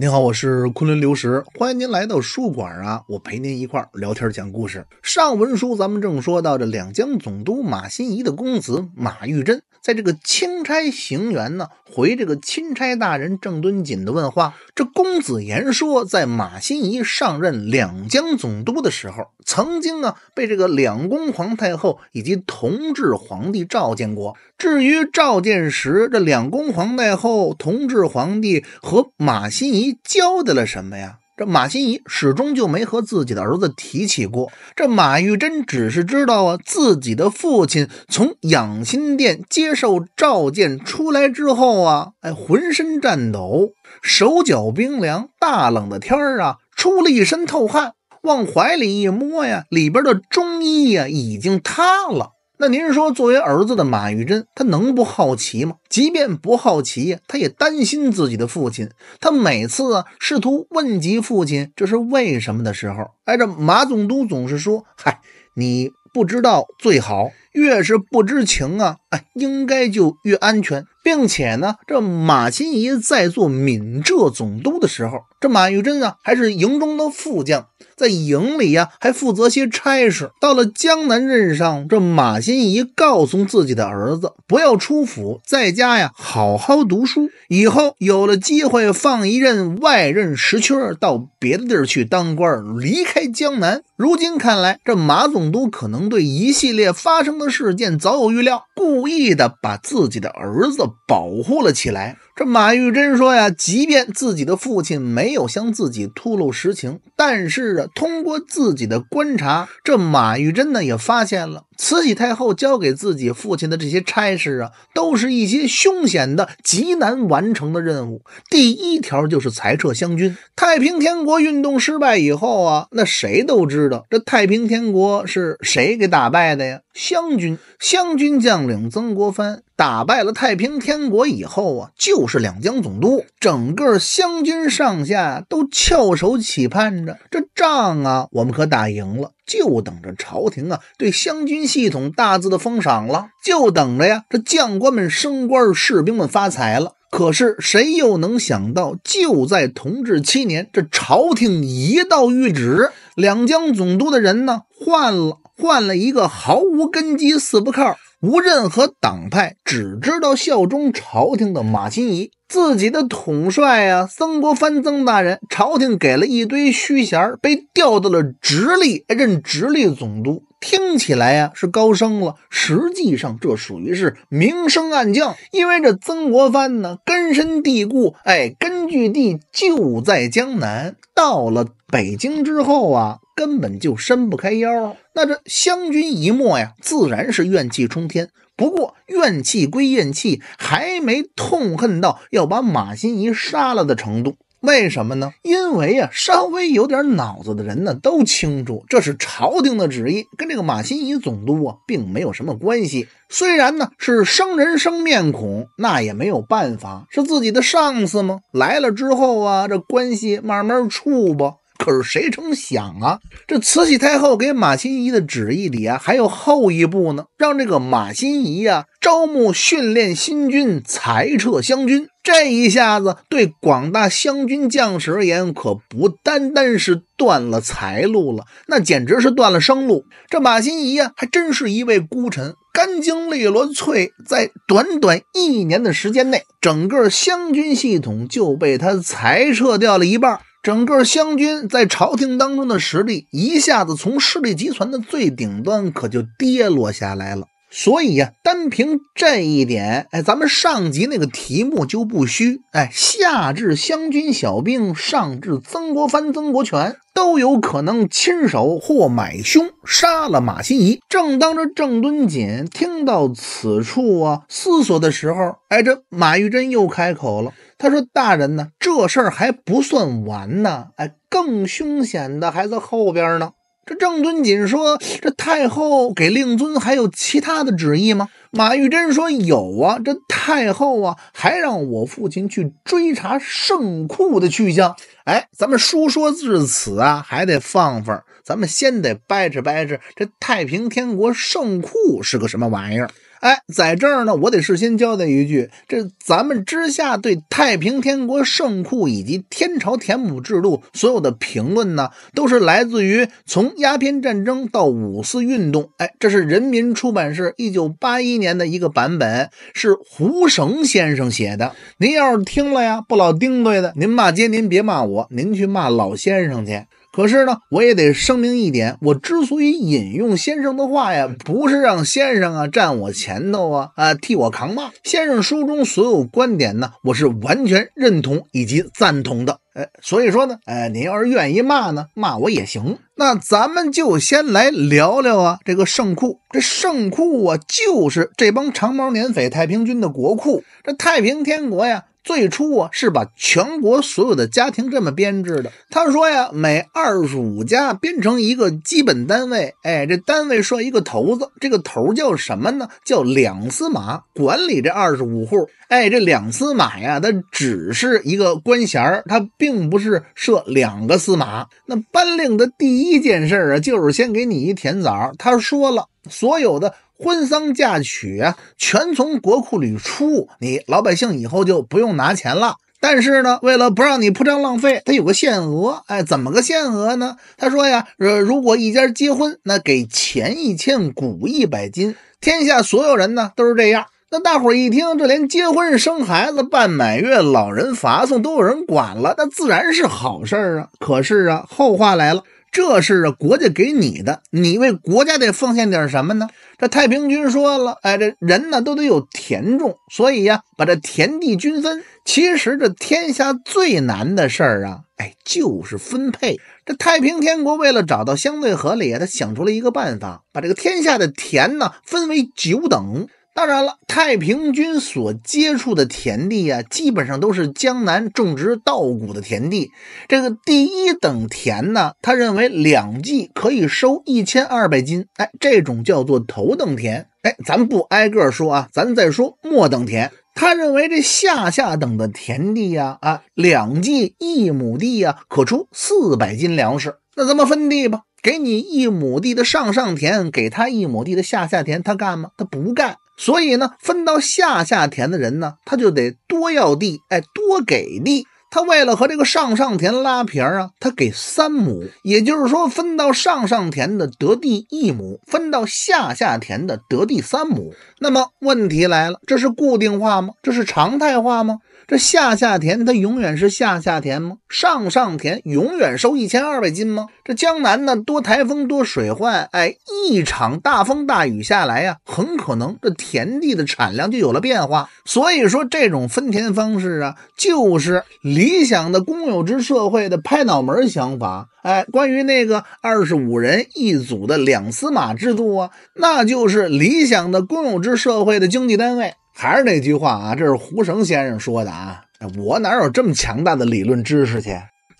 您好，我是昆仑流石，欢迎您来到书馆啊，我陪您一块儿聊天讲故事。上文书咱们正说到这两江总督马新贻的公子马玉珍。在这个钦差行员呢，回这个钦差大人郑敦锦的问话，这公子言说，在马新贻上任两江总督的时候，曾经啊被这个两宫皇太后以及同治皇帝召见过。至于召见时，这两宫皇太后、同治皇帝和马新贻交代了什么呀？这马心怡始终就没和自己的儿子提起过。这马玉珍只是知道啊，自己的父亲从养心殿接受召见出来之后啊，哎，浑身颤抖，手脚冰凉，大冷的天儿啊，出了一身透汗，往怀里一摸呀，里边的中衣呀已经塌了。那您说，作为儿子的马玉珍，他能不好奇吗？即便不好奇，他也担心自己的父亲。他每次啊，试图问及父亲这是为什么的时候，哎，这马总督总是说：“嗨，你不知道最好，越是不知情啊。”哎，应该就越安全，并且呢，这马新贻在做闽浙总督的时候，这马玉珍啊还是营中的副将，在营里呀还负责些差事。到了江南任上，这马新贻告诉自己的儿子，不要出府，在家呀好好读书，以后有了机会放一任外任石缺到别的地儿去当官，离开江南。如今看来，这马总督可能对一系列发生的事件早有预料，故。故意的把自己的儿子保护了起来。这马玉珍说呀，即便自己的父亲没有向自己吐露实情，但是啊，通过自己的观察，这马玉珍呢也发现了，慈禧太后交给自己父亲的这些差事啊，都是一些凶险的、极难完成的任务。第一条就是裁撤湘军。太平天国运动失败以后啊，那谁都知道，这太平天国是谁给打败的呀？湘军，湘军将领曾国藩。打败了太平天国以后啊，就是两江总督。整个湘军上下都翘首企盼着这仗啊，我们可打赢了，就等着朝廷啊对湘军系统大肆的封赏了，就等着呀，这将官们升官，士兵们发财了。可是谁又能想到，就在同治七年，这朝廷一道谕旨，两江总督的人呢换了，换了一个毫无根基、死不靠。无任何党派，只知道效忠朝廷的马新贻，自己的统帅啊，曾国藩曾大人，朝廷给了一堆虚衔被调到了直隶任直隶总督，听起来呀是高升了，实际上这属于是明升暗降，因为这曾国藩呢根深蒂固，哎，根据地就在江南，到了北京之后啊。根本就伸不开腰，那这湘军一末呀，自然是怨气冲天。不过怨气归怨气，还没痛恨到要把马新贻杀了的程度。为什么呢？因为啊，稍微有点脑子的人呢，都清楚这是朝廷的旨意，跟这个马新贻总督啊，并没有什么关系。虽然呢是生人生面孔，那也没有办法，是自己的上司嘛。来了之后啊，这关系慢慢处吧。可是谁成想啊，这慈禧太后给马新贻的旨意里啊，还有后一步呢，让这个马新贻呀招募训练新军，裁撤湘军。这一下子对广大湘军将士而言，可不单单是断了财路了，那简直是断了生路。这马新贻呀，还真是一位孤臣，干净利落脆，在短短一年的时间内，整个湘军系统就被他裁撤掉了一半。整个湘军在朝廷当中的实力一下子从势力集团的最顶端可就跌落下来了。所以呀，单凭这一点，哎，咱们上集那个题目就不虚。哎，下至湘军小兵，上至曾国藩、曾国荃，都有可能亲手或买凶杀了马新贻。正当这郑敦锦听到此处啊思索的时候，哎，这马玉珍又开口了，他说：“大人呢？”这事儿还不算完呢，哎，更凶险的还在后边呢。这郑敦锦说：“这太后给令尊还有其他的旨意吗？”马玉珍说：“有啊，这太后啊，还让我父亲去追查圣库的去向。”哎，咱们书说至此啊，还得放放，咱们先得掰扯掰扯这太平天国圣库是个什么玩意儿。哎，在这儿呢，我得事先交代一句，这咱们之下对太平天国圣库以及天朝田亩制度所有的评论呢，都是来自于从鸦片战争到五四运动。哎，这是人民出版社一九八一年的一个版本，是胡绳先生写的。您要是听了呀，不老丁队的，您骂街您别骂我，您去骂老先生去。可是呢，我也得声明一点，我之所以引用先生的话呀，不是让先生啊站我前头啊，啊替我扛骂。先生书中所有观点呢，我是完全认同以及赞同的。哎，所以说呢，哎，您要是愿意骂呢，骂我也行。那咱们就先来聊聊啊，这个圣库，这圣库啊，就是这帮长毛年匪、太平军的国库。这太平天国呀。最初啊是把全国所有的家庭这么编制的。他说呀，每二十五家编成一个基本单位，哎，这单位设一个头子，这个头叫什么呢？叫两司马管理这二十五户。哎，这两司马呀，他只是一个官衔儿，他并不是设两个司马。那颁令的第一件事啊，就是先给你一甜枣。他说了。所有的婚丧嫁娶啊，全从国库里出，你老百姓以后就不用拿钱了。但是呢，为了不让你铺张浪费，他有个限额。哎，怎么个限额呢？他说呀，呃，如果一家结婚，那给钱一千，谷一百斤。天下所有人呢都是这样。那大伙一听，这连结婚、生孩子、办满月、老人罚送都有人管了，那自然是好事啊。可是啊，后话来了。这是国家给你的，你为国家得奉献点什么呢？这太平军说了，哎，这人呢都得有田种，所以呀，把这田地均分。其实这天下最难的事儿啊，哎，就是分配。这太平天国为了找到相对合理啊，他想出了一个办法，把这个天下的田呢分为九等。当然了，太平军所接触的田地啊，基本上都是江南种植稻谷的田地。这个第一等田呢，他认为两季可以收一千二百斤，哎，这种叫做头等田。哎，咱不挨个说啊，咱再说末等田。他认为这下下等的田地呀，啊，两季一亩地呀，可出四百斤粮食。那咱们分地吧，给你一亩地的上上田，给他一亩地的下下田，他干吗？他不干。所以呢，分到下下田的人呢，他就得多要地，哎，多给地。他为了和这个上上田拉皮儿啊，他给三亩，也就是说，分到上上田的得地一亩，分到下下田的得地三亩。那么问题来了，这是固定化吗？这是常态化吗？这下下田它永远是下下田吗？上上田永远收一千二百斤吗？这江南呢，多台风多水患，哎，一场大风大雨下来呀，很可能这田地的产量就有了变化。所以说，这种分田方式啊，就是。理想的公有制社会的拍脑门想法，哎，关于那个二十五人一组的两司马制度啊，那就是理想的公有制社会的经济单位。还是那句话啊，这是胡绳先生说的啊，我哪有这么强大的理论知识去？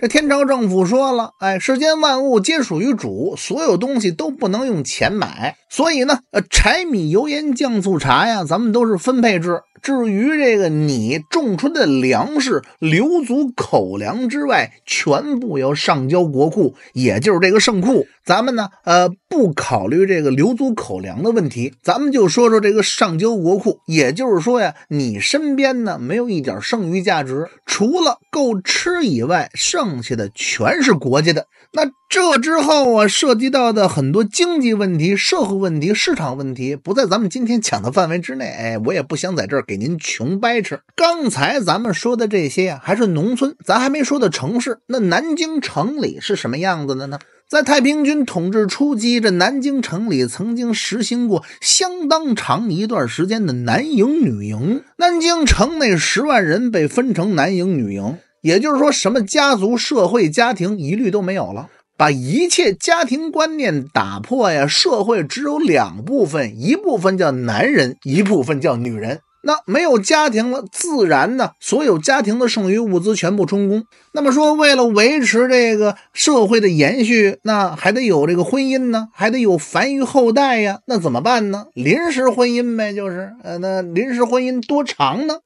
这天朝政府说了，哎，世间万物皆属于主，所有东西都不能用钱买，所以呢，呃，柴米油盐酱醋茶呀，咱们都是分配制。至于这个你种出的粮食，留足口粮之外，全部要上交国库，也就是这个圣库。咱们呢，呃，不考虑这个留足口粮的问题，咱们就说说这个上交国库。也就是说呀，你身边呢没有一点剩余价值，除了够吃以外，剩下的全是国家的。那。这之后啊，涉及到的很多经济问题、社会问题、市场问题，不在咱们今天讲的范围之内。哎，我也不想在这儿给您穷掰扯。刚才咱们说的这些啊，还是农村，咱还没说到城市。那南京城里是什么样子的呢？在太平军统治初期，这南京城里曾经实行过相当长一段时间的男营女营。南京城内十万人被分成男营女营，也就是说，什么家族、社会、家庭，一律都没有了。把一切家庭观念打破呀！社会只有两部分，一部分叫男人，一部分叫女人。那没有家庭了，自然呢，所有家庭的剩余物资全部充公。那么说，为了维持这个社会的延续，那还得有这个婚姻呢，还得有繁育后代呀。那怎么办呢？临时婚姻呗，就是呃，那临时婚姻多长呢？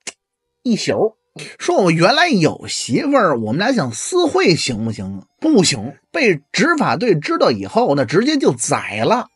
一宿。说，我原来有媳妇儿，我们俩想私会，行不行？不行，被执法队知道以后，那直接就宰了。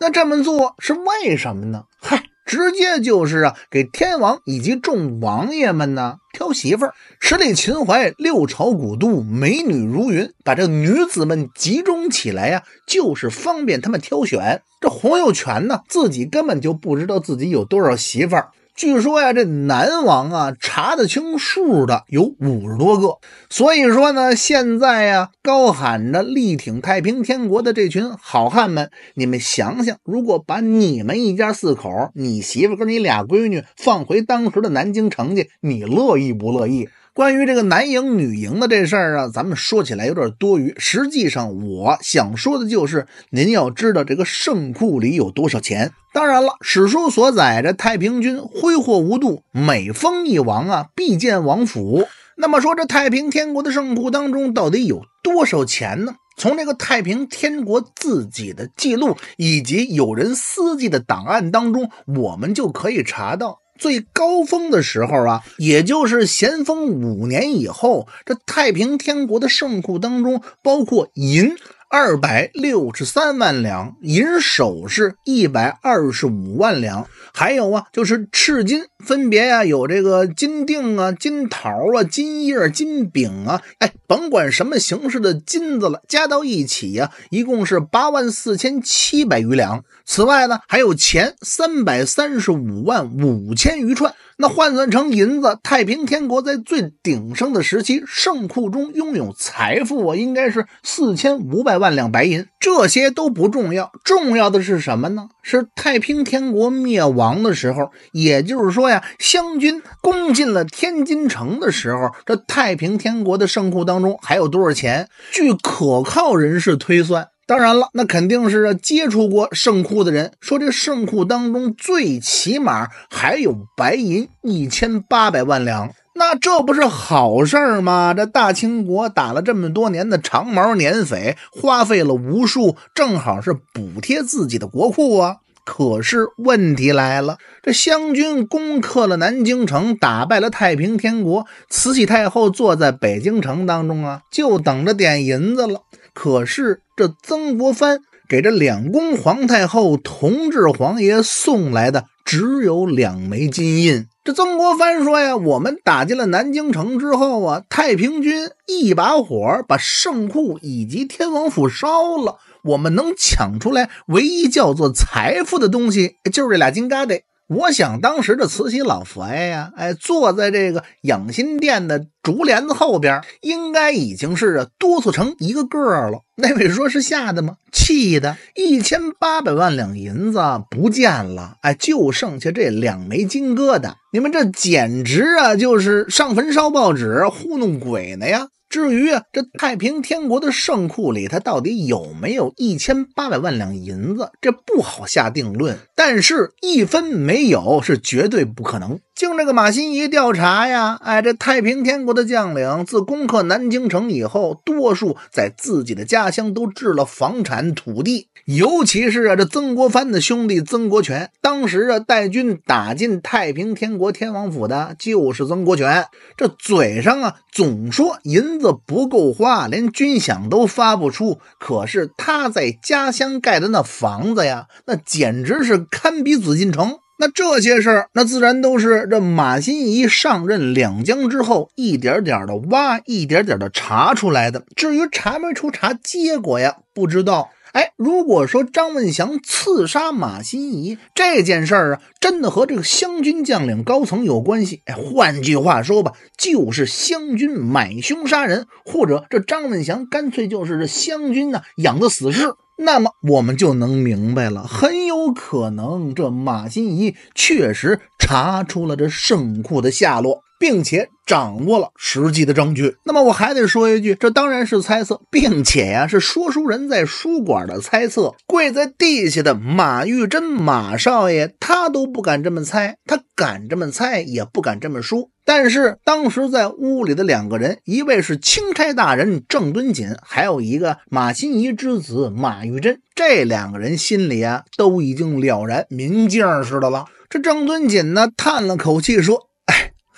那这么做是为什么呢？嗨，直接就是啊，给天王以及众王爷们呢挑媳妇儿。十里秦淮，六朝古都，美女如云，把这个女子们集中起来呀，就是方便他们挑选。这洪秀全呢，自己根本就不知道自己有多少媳妇儿。据说呀，这南王啊查得清数的有五十多个，所以说呢，现在呀高喊着力挺太平天国的这群好汉们，你们想想，如果把你们一家四口，你媳妇跟你俩闺女放回当时的南京城去，你乐意不乐意？关于这个男赢女赢的这事儿啊，咱们说起来有点多余。实际上，我想说的就是，您要知道这个圣库里有多少钱。当然了，史书所载着太平军挥霍无度，每封一王啊，必见王府。那么说，这太平天国的圣库当中到底有多少钱呢？从这个太平天国自己的记录以及有人私记的档案当中，我们就可以查到。最高峰的时候啊，也就是咸丰五年以后，这太平天国的圣库当中包括银。二百六十三万两银首饰，一百二十五万两，还有啊，就是赤金，分别呀有这个金锭啊、金桃啊、金叶、金饼啊，哎，甭管什么形式的金子了，加到一起呀，一共是八万四千七百余两。此外呢，还有钱三百三十五万五千余串。那换算成银子，太平天国在最鼎盛的时期，圣库中拥有财富啊，应该是四千五百万两白银。这些都不重要，重要的是什么呢？是太平天国灭亡的时候，也就是说呀，湘军攻进了天津城的时候，这太平天国的圣库当中还有多少钱？据可靠人士推算。当然了，那肯定是接触过圣库的人说，这圣库当中最起码还有白银一千八百万两，那这不是好事吗？这大清国打了这么多年的长毛年匪，花费了无数，正好是补贴自己的国库啊。可是问题来了，这湘军攻克了南京城，打败了太平天国，慈禧太后坐在北京城当中啊，就等着点银子了。可是这曾国藩给这两宫皇太后、同治皇爷送来的只有两枚金印。这曾国藩说呀：“我们打进了南京城之后啊，太平军一把火把圣库以及天王府烧了，我们能抢出来唯一叫做财富的东西，就是这俩金疙瘩。”我想当时的慈禧老佛爷呀，哎，坐在这个养心殿的竹帘子后边，应该已经是哆嗦成一个个了。那位说是吓的吗？气的，一千八百万两银子不见了，哎，就剩下这两枚金疙瘩。你们这简直啊，就是上坟烧报纸糊弄鬼呢呀！至于啊，这太平天国的圣库里，它到底有没有一千八百万两银子？这不好下定论。但是，一分没有是绝对不可能。经这个马新贻调查呀，哎，这太平天国的将领自攻克南京城以后，多数在自己的家乡都置了房产、土地。尤其是啊，这曾国藩的兄弟曾国荃，当时啊带军打进太平天国天王府的，就是曾国荃。这嘴上啊，总说银。子不够花，连军饷都发不出。可是他在家乡盖的那房子呀，那简直是堪比紫禁城。那这些事儿，那自然都是这马新贻上任两江之后，一点点的挖，一点点的查出来的。至于查没出查结果呀，不知道。哎，如果说张文祥刺杀马新贻这件事儿啊，真的和这个湘军将领高层有关系？哎，换句话说吧，就是湘军买凶杀人，或者这张文祥干脆就是这湘军呢养的死士。那么我们就能明白了，很有可能这马心怡确实查出了这圣库的下落。并且掌握了实际的证据，那么我还得说一句，这当然是猜测，并且呀是说书人在书馆的猜测。跪在地下的马玉珍，马少爷他都不敢这么猜，他敢这么猜也不敢这么说。但是当时在屋里的两个人，一位是钦差大人郑敦锦，还有一个马心怡之子马玉珍，这两个人心里啊都已经了然明镜似的了。这郑敦锦呢叹了口气说。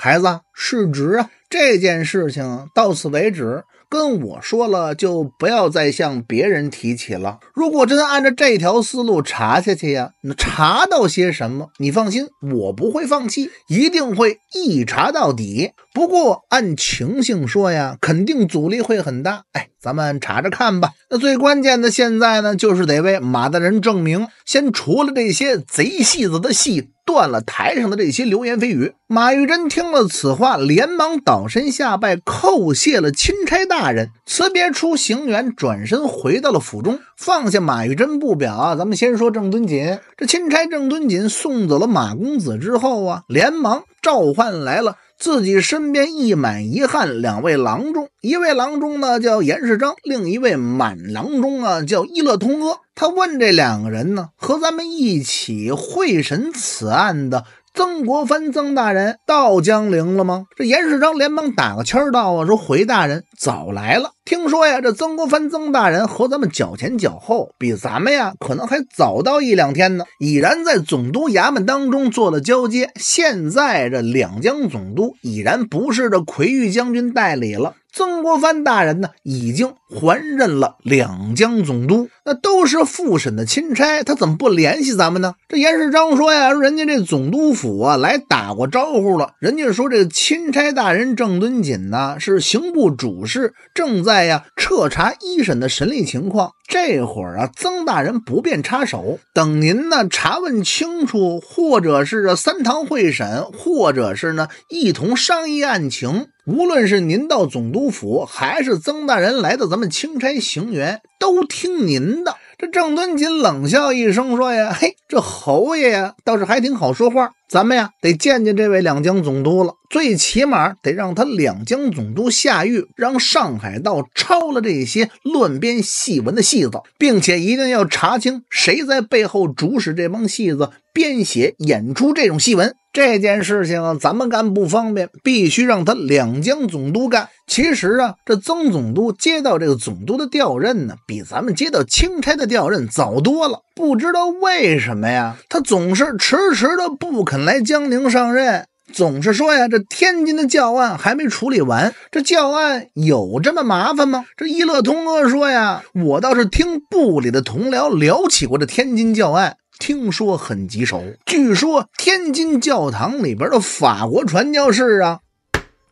孩子，市值啊，这件事情到此为止。跟我说了，就不要再向别人提起了。如果真按照这条思路查下去呀，那查到些什么？你放心，我不会放弃，一定会一查到底。不过按情形说呀，肯定阻力会很大。哎，咱们查着看吧。那最关键的现在呢，就是得为马大人证明。先除了这些贼戏子的戏。断了台上的这些流言蜚语。马玉贞听了此话，连忙倒身下拜，叩谢了钦差大人，辞别出行员，转身回到了府中。放下马玉贞不表啊，咱们先说郑敦锦。这钦差郑敦锦送走了马公子之后啊，连忙召唤来了。自己身边一满一汉两位郎中，一位郎中呢叫严世章，另一位满郎中啊叫伊乐通阿。他问这两个人呢，和咱们一起会审此案的曾国藩曾大人到江陵了吗？这严世章连忙打个圈儿道啊，说回大人早来了。听说呀，这曾国藩曾大人和咱们脚前脚后，比咱们呀可能还早到一两天呢，已然在总督衙门当中做了交接。现在这两江总督已然不是这奎玉将军代理了，曾国藩大人呢已经还任了两江总督。那都是复审的钦差，他怎么不联系咱们呢？这严世章说呀，人家这总督府啊来打过招呼了，人家说这钦差大人郑敦锦呢是刑部主事，正在。哎呀，彻查一审的审理情况。这会儿啊，曾大人不便插手。等您呢，查问清楚，或者是三堂会审，或者是呢，一同商议案情。无论是您到总督府，还是曾大人来到咱们钦差行辕，都听您的。这郑敦锦冷笑一声说：“呀，嘿，这侯爷呀倒是还挺好说话。咱们呀得见见这位两江总督了，最起码得让他两江总督下狱，让上海道抄了这些乱编戏文的戏子，并且一定要查清谁在背后主使这帮戏子。”编写演出这种戏文这件事情啊，咱们干不方便，必须让他两江总督干。其实啊，这曾总督接到这个总督的调任呢，比咱们接到钦差的调任早多了。不知道为什么呀，他总是迟迟的不肯来江宁上任，总是说呀，这天津的教案还没处理完。这教案有这么麻烦吗？这一乐童哥说呀，我倒是听部里的同僚聊起过这天津教案。听说很棘手，据说天津教堂里边的法国传教士啊，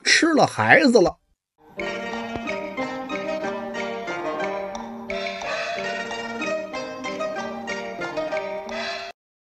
吃了孩子了。